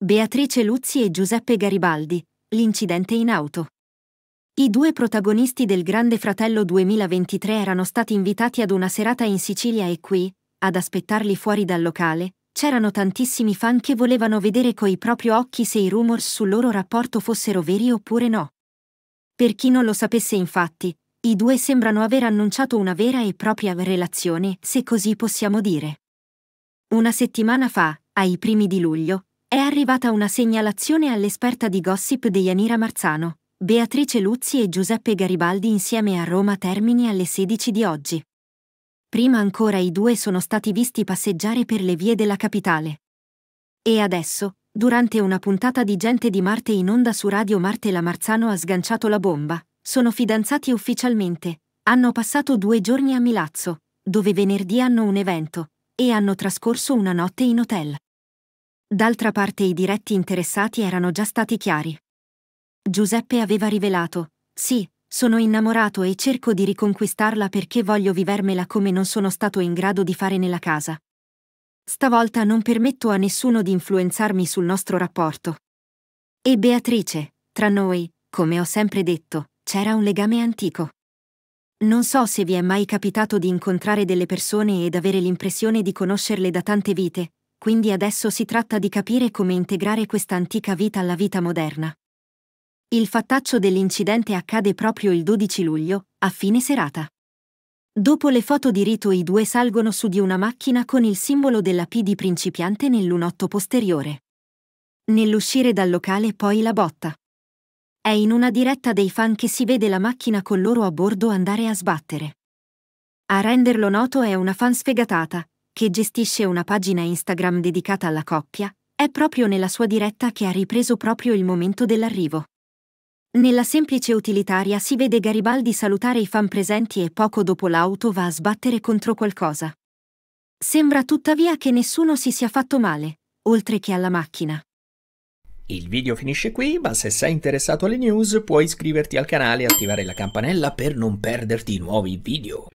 Beatrice Luzzi e Giuseppe Garibaldi, l'incidente in auto. I due protagonisti del Grande Fratello 2023 erano stati invitati ad una serata in Sicilia e qui, ad aspettarli fuori dal locale, c'erano tantissimi fan che volevano vedere coi propri occhi se i rumors sul loro rapporto fossero veri oppure no. Per chi non lo sapesse infatti, i due sembrano aver annunciato una vera e propria relazione, se così possiamo dire. Una settimana fa, ai primi di luglio, è arrivata una segnalazione all'esperta di gossip di Deianira Marzano. Beatrice Luzzi e Giuseppe Garibaldi insieme a Roma Termini alle 16 di oggi. Prima ancora i due sono stati visti passeggiare per le vie della capitale. E adesso, durante una puntata di Gente di Marte in onda su Radio Marte la Marzano ha sganciato la bomba. Sono fidanzati ufficialmente. Hanno passato due giorni a Milazzo, dove venerdì hanno un evento, e hanno trascorso una notte in hotel. D'altra parte i diretti interessati erano già stati chiari. Giuseppe aveva rivelato, sì, sono innamorato e cerco di riconquistarla perché voglio vivermela come non sono stato in grado di fare nella casa. Stavolta non permetto a nessuno di influenzarmi sul nostro rapporto. E Beatrice, tra noi, come ho sempre detto, c'era un legame antico. Non so se vi è mai capitato di incontrare delle persone ed avere l'impressione di conoscerle da tante vite, quindi adesso si tratta di capire come integrare questa antica vita alla vita moderna. Il fattaccio dell'incidente accade proprio il 12 luglio, a fine serata. Dopo le foto di rito i due salgono su di una macchina con il simbolo della P di principiante nell'unotto posteriore. Nell'uscire dal locale poi la botta. È in una diretta dei fan che si vede la macchina con loro a bordo andare a sbattere. A renderlo noto è una fan sfegatata, che gestisce una pagina Instagram dedicata alla coppia, è proprio nella sua diretta che ha ripreso proprio il momento dell'arrivo. Nella semplice utilitaria si vede Garibaldi salutare i fan presenti e poco dopo l'auto va a sbattere contro qualcosa. Sembra tuttavia che nessuno si sia fatto male, oltre che alla macchina. Il video finisce qui, ma se sei interessato alle news puoi iscriverti al canale e attivare la campanella per non perderti i nuovi video.